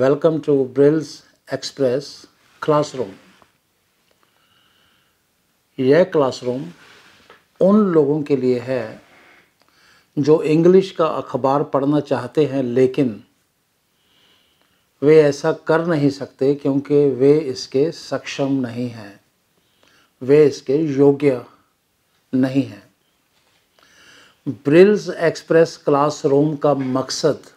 Welcome to Brill's Express classroom यह classroom उन लोगों के लिए है जो इंग्लिश का अखबार पढ़ना चाहते हैं लेकिन वे ऐसा कर नहीं सकते क्योंकि वे इसके सक्षम नहीं हैं वे इसके योग्य नहीं हैं ब्रिल्स एक्सप्रेस क्लासरूम का मकसद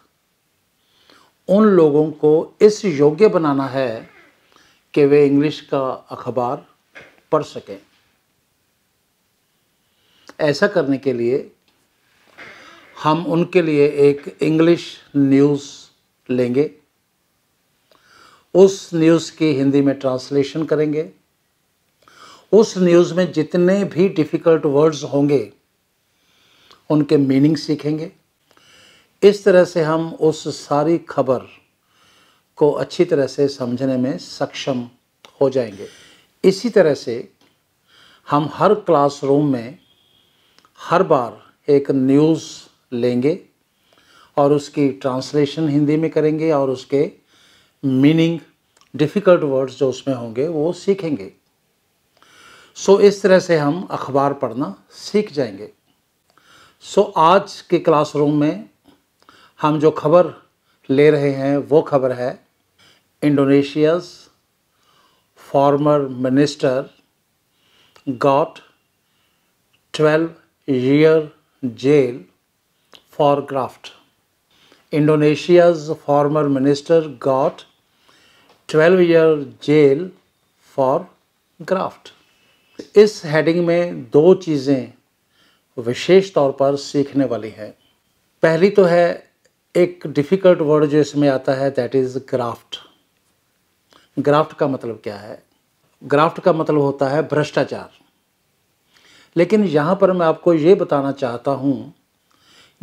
उन लोगों को इस योग्य बनाना है कि वे इंग्लिश का अखबार पढ़ सकें ऐसा करने के लिए हम उनके लिए एक इंग्लिश न्यूज़ लेंगे उस न्यूज़ की हिंदी में ट्रांसलेशन करेंगे उस न्यूज़ में जितने भी डिफ़िकल्ट वर्ड्स होंगे उनके मीनिंग सीखेंगे इस तरह से हम उस सारी खबर को अच्छी तरह से समझने में सक्षम हो जाएंगे इसी तरह से हम हर क्लासरूम में हर बार एक न्यूज़ लेंगे और उसकी ट्रांसलेशन हिंदी में करेंगे और उसके मीनिंग डिफ़िकल्ट वर्ड्स जो उसमें होंगे वो सीखेंगे सो so, इस तरह से हम अखबार पढ़ना सीख जाएंगे सो so, आज के क्लासरूम में हम जो खबर ले रहे हैं वो खबर है Indonesia's former minister got twelve year jail for graft Indonesia's former minister got twelve year jail for graft इस हेडिंग में दो चीज़ें विशेष तौर पर सीखने वाली हैं पहली तो है एक डिफ़िकल्ट वर्ड जो इसमें आता है दैट इज़ ग्राफ्ट ग्राफ्ट का मतलब क्या है ग्राफ्ट का मतलब होता है भ्रष्टाचार लेकिन यहाँ पर मैं आपको ये बताना चाहता हूँ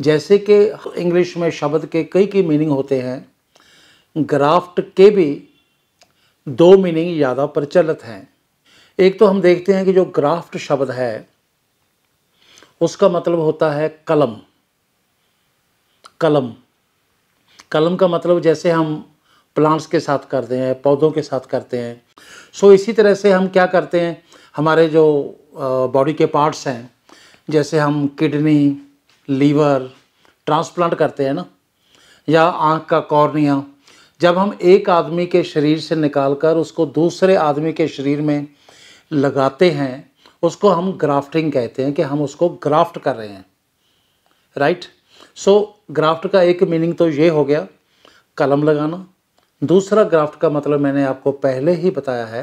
जैसे कि इंग्लिश में शब्द के कई कई मीनिंग होते हैं ग्राफ्ट के भी दो मीनिंग ज़्यादा प्रचलित हैं एक तो हम देखते हैं कि जो ग्राफ्ट शब्द है उसका मतलब होता है कलम कलम कलम का मतलब जैसे हम प्लांट्स के साथ करते हैं पौधों के साथ करते हैं सो इसी तरह से हम क्या करते हैं हमारे जो बॉडी के पार्ट्स हैं जैसे हम किडनी लीवर ट्रांसप्लांट करते हैं ना या आँख का कॉर्निया जब हम एक आदमी के शरीर से निकालकर उसको दूसरे आदमी के शरीर में लगाते हैं उसको हम ग्राफ्टिंग कहते हैं कि हम उसको ग्राफ्ट कर रहे हैं राइट सो so, ग्राफ्ट का एक मीनिंग तो ये हो गया कलम लगाना दूसरा ग्राफ्ट का मतलब मैंने आपको पहले ही बताया है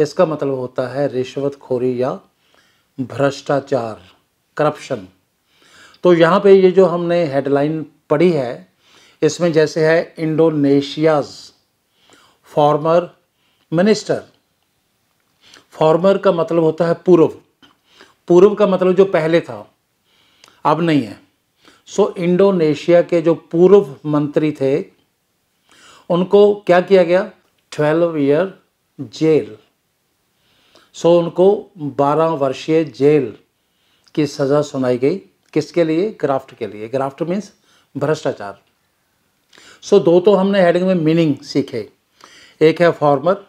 इसका मतलब होता है रिश्वतखोरी या भ्रष्टाचार करप्शन तो यहाँ पे ये जो हमने हेडलाइन पढ़ी है इसमें जैसे है इंडोनेशियाज फॉर्मर मिनिस्टर फॉर्मर का मतलब होता है पूर्व पूर्व का मतलब जो पहले था अब नहीं है सो इंडोनेशिया के जो पूर्व मंत्री थे उनको क्या किया गया ट्वेल्व ईयर जेल सो उनको बारह वर्षीय जेल की सज़ा सुनाई गई किसके लिए ग्राफ्ट के लिए ग्राफ्ट मीन्स भ्रष्टाचार सो दो तो हमने हेडिंग में मीनिंग सीखे एक है फॉर्मर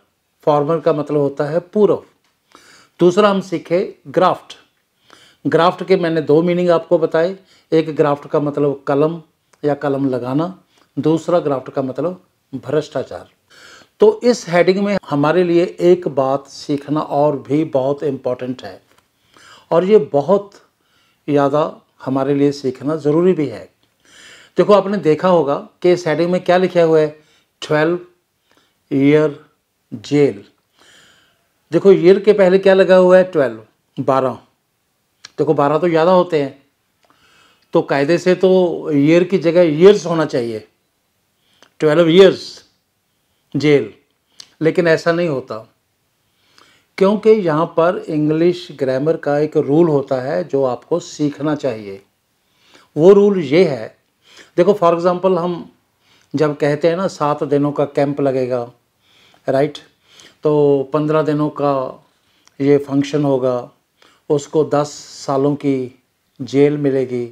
फॉर्मर का मतलब होता है पूर्व दूसरा हम सीखे ग्राफ्ट ग्राफ्ट के मैंने दो मीनिंग आपको बताए एक ग्राफ्ट का मतलब कलम या कलम लगाना दूसरा ग्राफ्ट का मतलब भ्रष्टाचार तो इस हेडिंग में हमारे लिए एक बात सीखना और भी बहुत इम्पॉर्टेंट है और ये बहुत ज़्यादा हमारे लिए सीखना ज़रूरी भी है देखो आपने देखा होगा कि इस हेडिंग में क्या लिखा हुआ है ट्वेल्व ईयर जेल देखो ईयर के पहले क्या लगा हुआ है ट्वेल्व बारह देखो बारह तो ज़्यादा होते हैं तो कायदे से तो ईयर की जगह ईयर्स होना चाहिए ट्वेल्व ईयर्स जेल लेकिन ऐसा नहीं होता क्योंकि यहाँ पर इंग्लिश ग्रामर का एक रूल होता है जो आपको सीखना चाहिए वो रूल ये है देखो फॉर एग्ज़ाम्पल हम जब कहते हैं ना सात दिनों का कैंप लगेगा राइट तो पंद्रह दिनों का ये फंक्शन होगा उसको दस सालों की जेल मिलेगी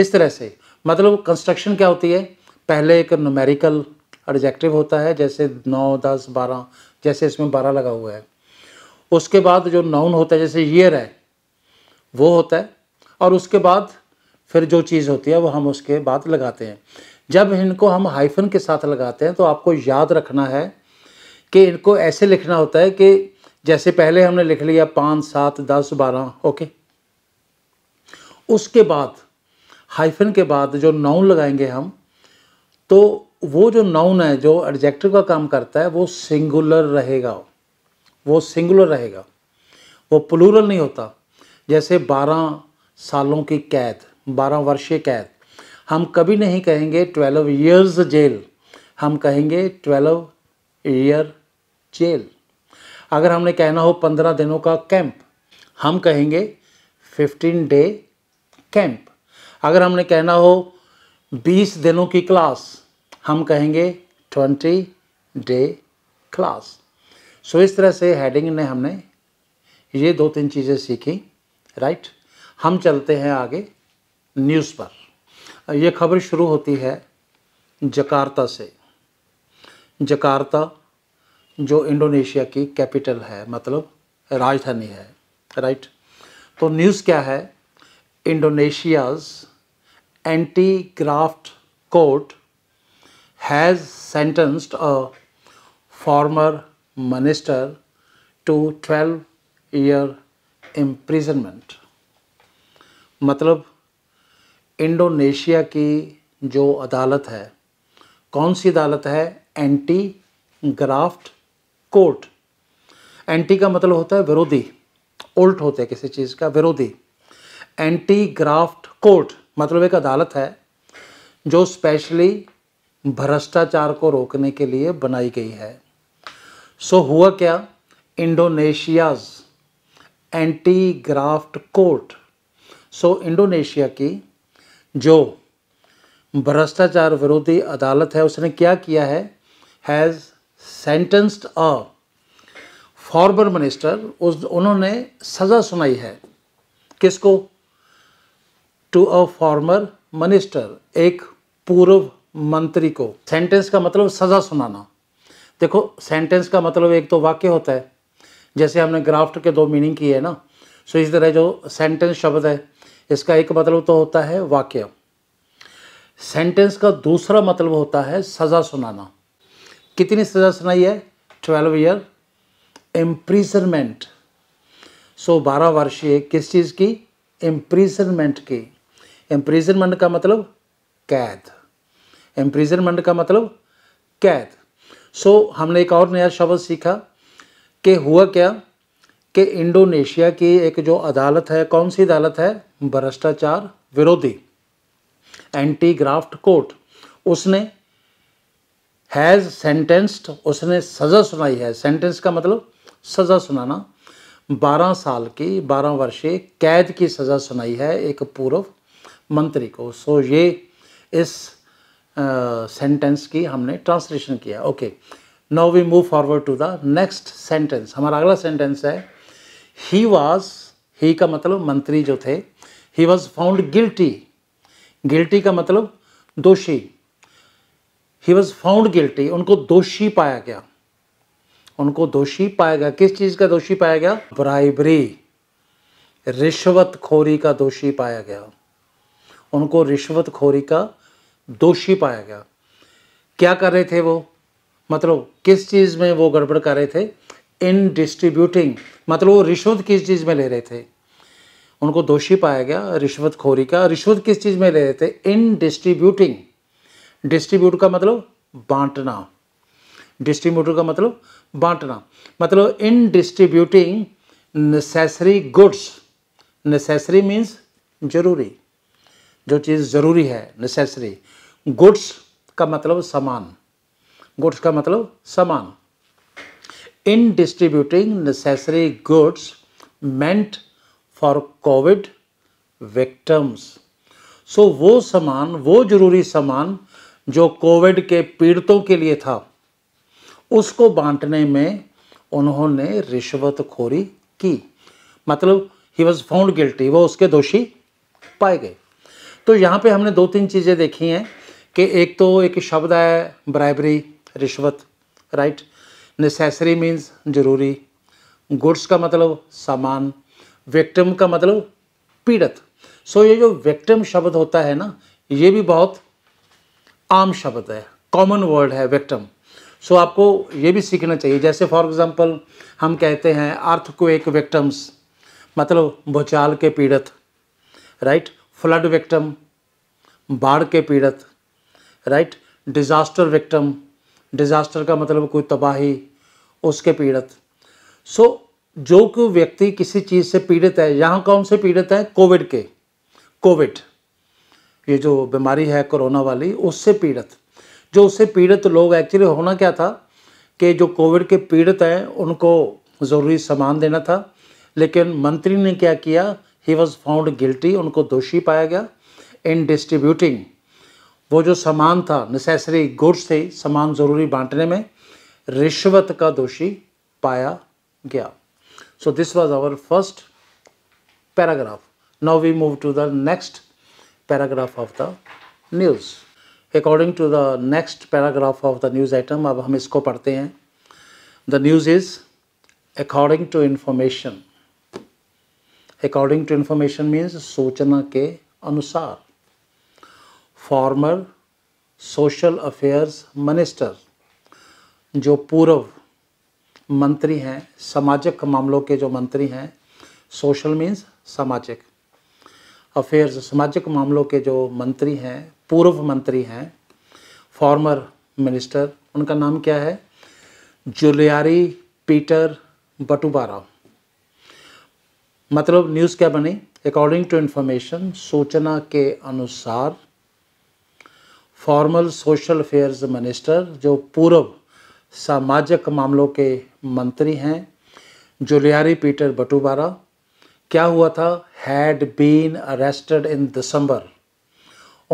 इस तरह से मतलब कंस्ट्रक्शन क्या होती है पहले एक नोमेरिकल एडजेक्टिव होता है जैसे नौ दस बारह जैसे इसमें बारह लगा हुआ है उसके बाद जो नाउन होता है जैसे ईयर है वो होता है और उसके बाद फिर जो चीज़ होती है वो हम उसके बाद लगाते हैं जब इनको हम हाइफन के साथ लगाते हैं तो आपको याद रखना है कि इनको ऐसे लिखना होता है कि जैसे पहले हमने लिख लिया पाँच सात दस बारह ओके उसके बाद हाइफन के बाद जो नाउन लगाएंगे हम तो वो जो नाउन है जो एडजेक्टिव का काम करता है वो सिंगुलर रहेगा वो सिंगुलर रहेगा वो प्लूरल नहीं होता जैसे बारह सालों की कैद बारह वर्षीय कैद हम कभी नहीं कहेंगे ट्वेल्व ईयर्स जेल हम कहेंगे ट्वेल्व ईयर जेल अगर हमने कहना हो पंद्रह दिनों का कैंप हम कहेंगे फिफ्टीन डे कैंप अगर हमने कहना हो बीस दिनों की क्लास हम कहेंगे ट्वेंटी डे क्लास सो इस तरह से हेडिंग ने हमने ये दो तीन चीज़ें सीखी राइट हम चलते हैं आगे न्यूज़ पर यह खबर शुरू होती है जकार्ता से जकार्ता जो इंडोनेशिया की कैपिटल है मतलब राजधानी है राइट तो न्यूज़ क्या है Indonesia's anti graft court has sentenced a former minister to twelve year imprisonment मतलब इंडोनेशिया की जो अदालत है कौन सी अदालत है एंटी ग्राफ्ट कोर्ट एंटी का मतलब होता है विरोधी उल्ट होते हैं किसी चीज़ का विरोधी एंटी ग्राफ्ट कोर्ट मतलब एक अदालत है जो स्पेशली भ्रष्टाचार को रोकने के लिए बनाई गई है सो so, हुआ क्या Indonesia's anti graft court so Indonesia की जो भ्रष्टाचार विरोधी अदालत है उसने क्या किया है has sentenced a former minister उस उन्होंने सज़ा सुनाई है किसको टू अ फॉर्मर मिनिस्टर एक पूर्व मंत्री को सेंटेंस का मतलब सज़ा सुनाना देखो सेंटेंस का मतलब एक तो वाक्य होता है जैसे हमने ग्राफ्ट के दो मीनिंग किए हैं ना सो इस तरह जो सेंटेंस शब्द है इसका एक मतलब तो होता है वाक्य सेंटेंस का दूसरा मतलब होता है सज़ा सुनाना कितनी सज़ा सुनाई है ट्वेल्व ईयर एम्प्रिजनमेंट सो बारह वर्षीय किस चीज़ की एम्प्रिजनमेंट की एम्प्रिजनमेंट का मतलब कैद एम्प्रिजनमेंट का मतलब कैद सो so, हमने एक और नया शब्द सीखा कि हुआ क्या कि इंडोनेशिया की एक जो अदालत है कौन सी अदालत है भ्रष्टाचार विरोधी एंटी ग्राफ्ट कोर्ट उसने हैज़ सेंटेंस्ड उसने सज़ा सुनाई है सेंटेंस का मतलब सज़ा सुनाना बारह साल की बारह वर्षीय कैद की सज़ा सुनाई है एक पूर्व मंत्री को सो ये इस सेंटेंस की हमने ट्रांसलेशन किया okay now we move forward to the next sentence हमारा अगला सेंटेंस है ही वाज ही का मतलब मंत्री जो थे ही वाज फाउंड गिल्टी गिल्टी का मतलब दोषी ही वॉज फाउंड गिल्टी उनको दोषी पाया गया उनको दोषी पाया गया किस चीज़ का दोषी पाया गया ब्राइबरी रिश्वतखोरी का दोषी पाया गया उनको रिश्वतखोरी का दोषी पाया गया क्या कर रहे थे वो मतलब किस चीज़ में वो गड़बड़ कर रहे थे इन डिस्ट्रीब्यूटिंग मतलब वो रिश्वत किस चीज़ में ले रहे थे उनको दोषी पाया गया रिश्वतखोरी का रिश्वत किस चीज़ में ले रहे थे इन डिस्ट्रीब्यूटिंग डिस्ट्रीब्यूट का मतलब बांटना डिस्ट्रीब्यूटर का मतलब बांटना मतलब in distributing necessary goods necessary means जरूरी जो चीज़ ज़रूरी है नेसेसरी गुड्स का मतलब सामान गुड्स का मतलब सामान in distributing necessary goods meant for COVID victims so वो सामान वो ज़रूरी सामान जो कोविड के पीड़ितों के लिए था उसको बांटने में उन्होंने रिश्वतखोरी की मतलब ही वॉज फाउंड गिल्टी वो उसके दोषी पाए गए तो यहाँ पे हमने दो तीन चीज़ें देखी हैं कि एक तो एक शब्द है ब्राइबरी रिश्वत राइट नेसेसरी मीन्स जरूरी गुड्स का मतलब सामान विक्टिम का मतलब पीड़ित सो ये जो विक्टिम शब्द होता है ना ये भी बहुत आम शब्द है कॉमन वर्ड है विक्टम सो आपको ये भी सीखना चाहिए जैसे फॉर एग्ज़ाम्पल हम कहते हैं अर्थ को एक विक्टम्स मतलब भूचाल के पीड़ित राइट फ्लड विक्टम बाढ़ के पीड़ित राइट डिज़ास्टर विक्टम डिज़ास्टर का मतलब कोई तबाही उसके पीड़ित सो so, जो कोई व्यक्ति किसी चीज़ से पीड़ित है यहाँ कौन से पीड़ित है कोविड के कोविड ये जो बीमारी है कोरोना वाली उससे पीड़ित जो उससे पीड़ित लोग एक्चुअली होना क्या था कि जो कोविड के पीड़ित हैं उनको ज़रूरी सामान देना था लेकिन मंत्री ने क्या किया ही वॉज़ फाउंड गिल्टी उनको दोषी पाया गया इन डिस्ट्रीब्यूटिंग वो जो सामान था नेसेसरी गुड्स थे सामान ज़रूरी बांटने में रिश्वत का दोषी पाया गया so this was our first paragraph now we move to the next paragraph of the news according to the next paragraph of the news item अब हम इसको पढ़ते हैं the news is according to information according to information means सूचना के अनुसार farmer social affairs minister जो पूर्व मंत्री हैं सामाजिक मामलों के जो मंत्री हैं सोशल मीन्स सामाजिक अफेयर्स सामाजिक मामलों के जो मंत्री हैं पूर्व मंत्री हैं फॉर्मर मिनिस्टर उनका नाम क्या है जुलियारी पीटर बटुबारा मतलब न्यूज़ क्या बनी अकॉर्डिंग टू इन्फॉर्मेशन सूचना के अनुसार फॉर्मल सोशल अफेयर्स मिनिस्टर जो पूर्व सामाजिक मामलों के मंत्री हैं जुलियारी पीटर बटुबारा क्या हुआ था had been arrested in December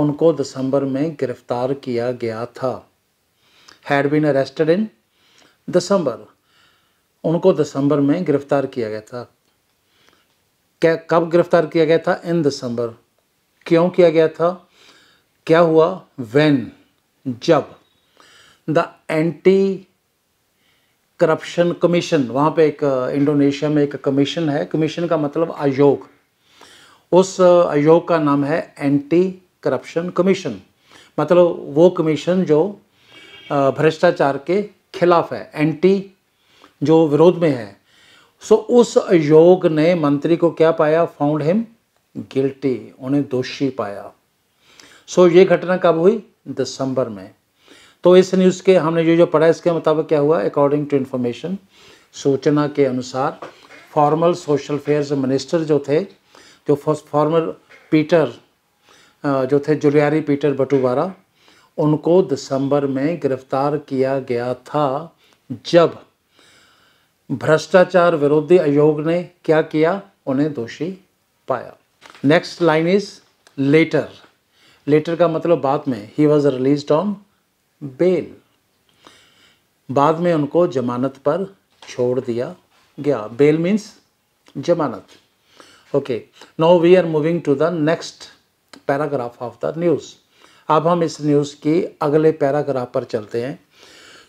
उनको दिसंबर में गिरफ्तार किया गया था had been arrested in December उनको दिसंबर में गिरफ्तार किया गया था क्या कब गिरफ्तार किया गया था इन दिसंबर क्यों किया गया था क्या हुआ वेन जब द एंटी करप्शन कमीशन वहाँ पे एक इंडोनेशिया में एक कमीशन है कमीशन का मतलब आयोग उस आयोग का नाम है एंटी करप्शन कमीशन मतलब वो कमीशन जो भ्रष्टाचार के खिलाफ है एंटी जो विरोध में है सो उस आयोग ने मंत्री को क्या पाया फाउंड हिम गिल्टी उन्हें दोषी पाया सो ये घटना कब हुई दिसंबर में तो इस न्यूज़ के हमने जो जो पढ़ा इसके मुताबिक क्या हुआ अकॉर्डिंग टू इन्फॉर्मेशन सूचना के अनुसार फॉर्मल सोशल अफेयर्स मिनिस्टर जो थे जो फॉर्मर पीटर जो थे जुलियारी पीटर बटुवारा उनको दिसंबर में गिरफ्तार किया गया था जब भ्रष्टाचार विरोधी आयोग ने क्या किया उन्हें दोषी पाया next line is later later का मतलब बाद में ही वॉज रिलीज ऑन बेल बाद में उनको जमानत पर छोड़ दिया गया बेल मीन्स जमानत okay now we are moving to the next paragraph of the news अब हम इस न्यूज़ के अगले पैराग्राफ पर चलते हैं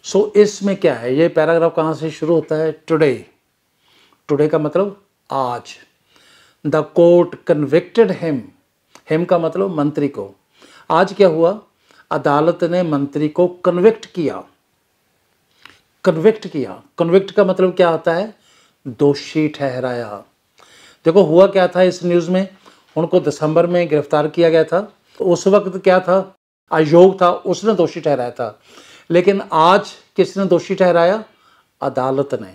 सो so, इसमें क्या है ये पैराग्राफ कहाँ से शुरू होता है टुडे टुडे का मतलब आज the court convicted him him का मतलब मंत्री को आज क्या हुआ अदालत ने मंत्री को कन्विक्ट किया कन्विक्ट किया कन्विक्ट का मतलब क्या होता है दोषी ठहराया देखो हुआ क्या था इस न्यूज़ में उनको दिसंबर में गिरफ्तार किया गया था तो उस वक्त क्या था आयोग था उसने दोषी ठहराया था लेकिन आज किसने दोषी ठहराया अदालत ने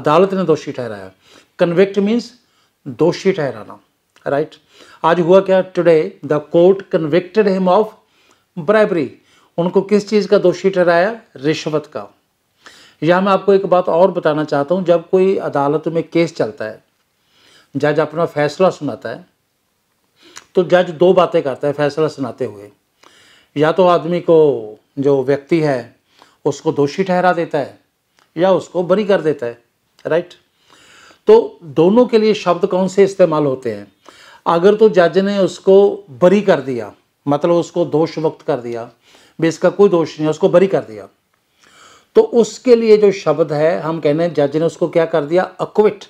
अदालत ने दोषी ठहराया कन्विक्ट मीन्स दोषी ठहराना राइट right? आज हुआ क्या today the court convicted him of bribery उनको किस चीज़ का दोषी ठहराया रिश्वत का यहाँ मैं आपको एक बात और बताना चाहता हूं जब कोई अदालत में केस चलता है जज अपना फैसला सुनाता है तो जज दो बातें करता है फैसला सुनाते हुए या तो आदमी को जो व्यक्ति है उसको दोषी ठहरा देता है या उसको बरी कर देता है राइट तो दोनों के लिए शब्द कौन से इस्तेमाल होते हैं अगर तो जज ने उसको बरी कर दिया मतलब उसको दोष मुक्त कर दिया भी इसका कोई दोष नहीं है उसको बरी कर दिया तो उसके लिए जो शब्द है हम कहने जज ने उसको क्या कर दिया अक्विट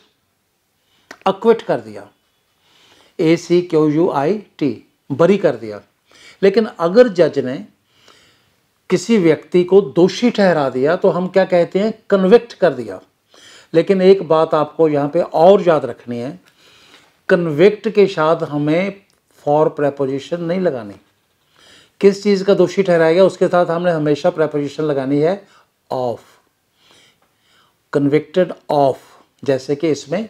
अक्विट कर दिया A C Q U I T बरी कर दिया लेकिन अगर जज ने किसी व्यक्ति को दोषी ठहरा दिया तो हम क्या कहते हैं कन्विक्ट कर दिया लेकिन एक बात आपको यहाँ पे और याद रखनी है कन्विक्ट के साथ हमें फॉर प्रेपोजिशन नहीं लगानी किस चीज़ का दोषी ठहराया गया उसके साथ हमने हमेशा प्रेपोजिशन लगानी है ऑफ कन्विक्टेड ऑफ जैसे कि इसमें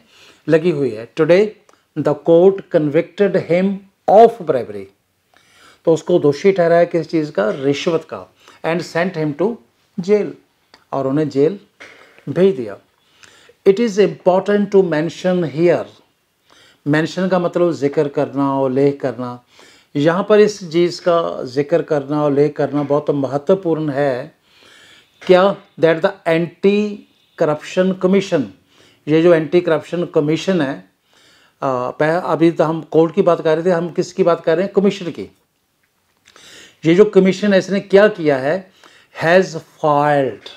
लगी हुई है today the court convicted him of bribery तो उसको दोषी ठहराया किस चीज़ का रिश्वत का and sent him to jail और उन्हें जेल भेज दिया it is important to mention here mention का मतलब जिक्र करना और लेख करना यहाँ पर इस चीज़ का जिक्र करना और लेख करना बहुत महत्वपूर्ण है क्या that the anti corruption commission ये जो एंटी करप्शन कमीशन है आ, अभी तो हम कोर्ट की बात कर रहे थे हम किसकी बात कर रहे हैं कमीशन की ये जो कमीशन है इसने क्या किया है has filed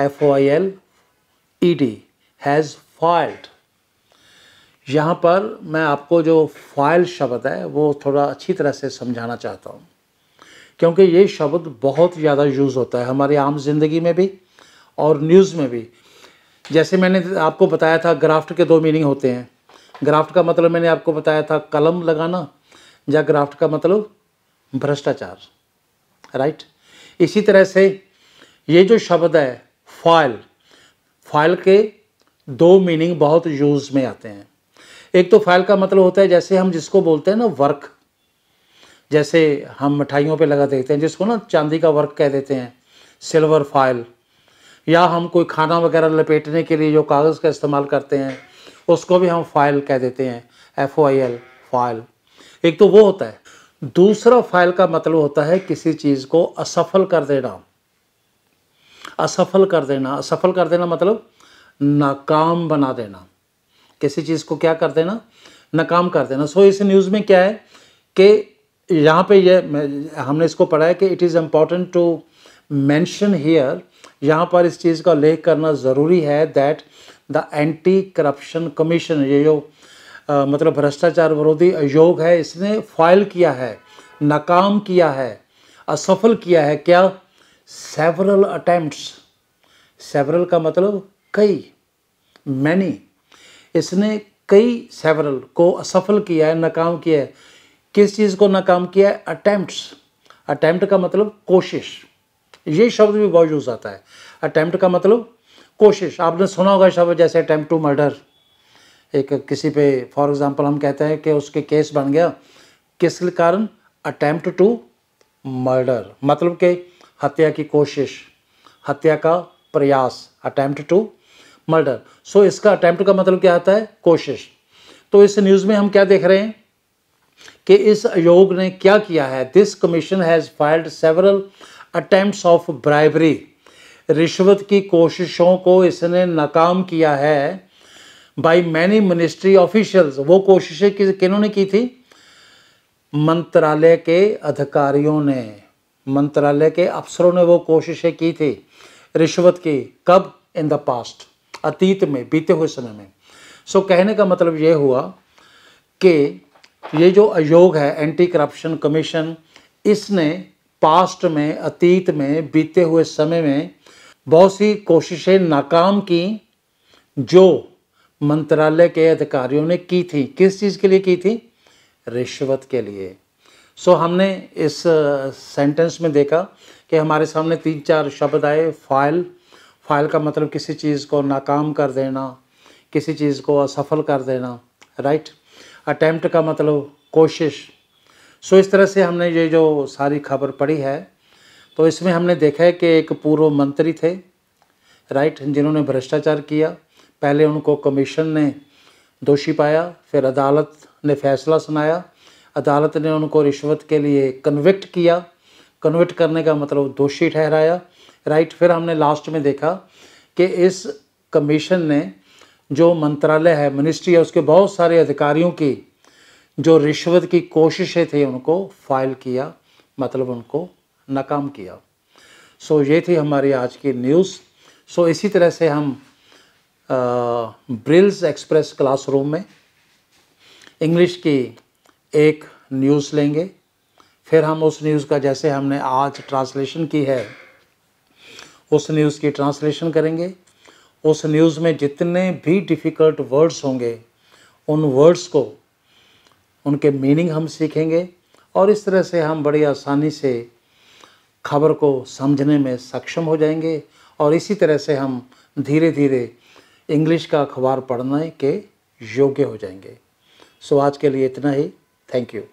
F O I L E D has filed यहाँ पर मैं आपको जो फाइल शब्द है वो थोड़ा अच्छी तरह से समझाना चाहता हूँ क्योंकि ये शब्द बहुत ज़्यादा यूज़ होता है हमारी आम जिंदगी में भी और न्यूज़ में भी जैसे मैंने आपको बताया था ग्राफ्ट के दो मीनिंग होते हैं ग्राफ्ट का मतलब मैंने आपको बताया था कलम लगाना या ग्राफ्ट का मतलब भ्रष्टाचार राइट इसी तरह से ये जो शब्द है फाइल फाइल के दो मीनिंग बहुत यूज़ में आते हैं एक तो फाइल का मतलब होता है जैसे हम जिसको बोलते हैं ना वर्क जैसे हम मिठाइयों पे लगा देते हैं जिसको ना चांदी का वर्क कह देते हैं सिल्वर फाइल या हम कोई खाना वगैरह लपेटने के लिए जो कागज़ का इस्तेमाल करते हैं उसको भी हम फाइल कह देते हैं F O I L file एक तो वो होता है दूसरा फाइल का मतलब होता है किसी चीज़ को असफल कर देना असफल कर देना असफल कर देना मतलब नाकाम बना देना किसी चीज़ को क्या कर देना नाकाम कर देना सो so, इस न्यूज़ में क्या है कि यहाँ पे ये यह, हमने इसको पढ़ा है कि it is important to mention here यहाँ पर इस चीज़ का उल्लेख करना ज़रूरी है that the anti corruption commission ये जो आ, मतलब भ्रष्टाचार विरोधी आयोग है इसने फाइल किया है नाकाम किया है असफल किया है क्या सेवरल अटैम्प्ट्स सेवरल का मतलब कई मैनी इसने कई सेवरल को असफल किया है नाकाम किया है किस चीज़ को नाकाम किया है अटैम्प्ट्स अटैम्प्ट का मतलब कोशिश ये शब्द भी बहुत यूज़ आता है अटैम्प्ट का मतलब कोशिश आपने सुना होगा शब्द जैसे अटैम्प्ट टू मर्डर एक किसी पे फॉर एग्जांपल हम कहते हैं कि उसके केस बन गया किस कारण अटैम्प्ट टू मर्डर मतलब के हत्या की कोशिश हत्या का प्रयास अटैम्प्ट टू मर्डर सो इसका अटैम्प्ट का मतलब क्या आता है कोशिश तो इस न्यूज़ में हम क्या देख रहे हैं कि इस आयोग ने क्या किया है this commission has filed several attempt of bribery रिश्वत की कोशिशों को इसने नाकाम किया है बाई मैनी मिनिस्ट्री ऑफिशियल्स वो कोशिशें किन्होंने की थी मंत्रालय के अधिकारियों ने मंत्रालय के अफसरों ने वो कोशिशें की थी रिश्वत की कब इन द पास्ट अतीत में बीते हुए समय में सो so, कहने का मतलब ये हुआ कि ये जो आयोग है एंटी करप्शन कमीशन इसने पास्ट में अतीत में बीते हुए समय में बहुत सी कोशिशें नाकाम की जो मंत्रालय के अधिकारियों ने की थी किस चीज़ के लिए की थी रिश्वत के लिए सो so, हमने इस सेंटेंस uh, में देखा कि हमारे सामने तीन चार शब्द आए फाइल फ़ाइल का मतलब किसी चीज़ को नाकाम कर देना किसी चीज़ को असफल कर देना राइट अटैम्प्ट का मतलब कोशिश सो इस तरह से हमने ये जो सारी खबर पढ़ी है तो इसमें हमने देखा है कि एक पूर्व मंत्री थे राइट जिन्होंने भ्रष्टाचार किया पहले उनको कमीशन ने दोषी पाया फिर अदालत ने फैसला सुनाया अदालत ने उनको रिश्वत के लिए कन्विक्ट किया कन्विक्ट करने का मतलब दोषी ठहराया राइट फिर हमने लास्ट में देखा कि इस कमीशन ने जो मंत्रालय है मिनिस्ट्री है उसके बहुत सारे अधिकारियों की जो रिश्वत की कोशिशें थी उनको फाइल किया मतलब उनको नाकाम किया सो so, ये थी हमारी आज की न्यूज़ सो so, इसी तरह से हम ब्रिल्स एक्सप्रेस क्लासरूम में इंग्लिश की एक न्यूज़ लेंगे फिर हम उस न्यूज़ का जैसे हमने आज ट्रांसलेशन की है उस न्यूज़ की ट्रांसलेशन करेंगे उस न्यूज़ में जितने भी डिफ़िकल्ट वर्ड्स होंगे उन वर्ड्स को उनके मीनिंग हम सीखेंगे और इस तरह से हम बड़ी आसानी से खबर को समझने में सक्षम हो जाएंगे और इसी तरह से हम धीरे धीरे इंग्लिश का अखबार पढ़ने के योग्य हो जाएंगे सो आज के लिए इतना ही थैंक यू